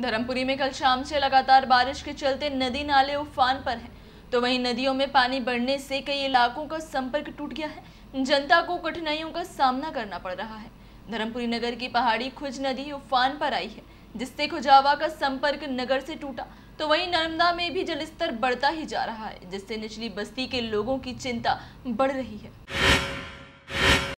धर्मपुरी में कल शाम से लगातार बारिश के चलते नदी नाले उफान पर हैं तो वहीं नदियों में पानी बढ़ने से कई इलाकों का संपर्क टूट गया है जनता को कठिनाइयों का सामना करना पड़ रहा है धर्मपुरी नगर की पहाड़ी खुज नदी उफान पर आई है जिससे खुजावा का संपर्क नगर से टूटा तो वहीं नर्मदा में भी जलस्तर बढ़ता ही जा रहा है जिससे निचली बस्ती के लोगों की चिंता बढ़ रही है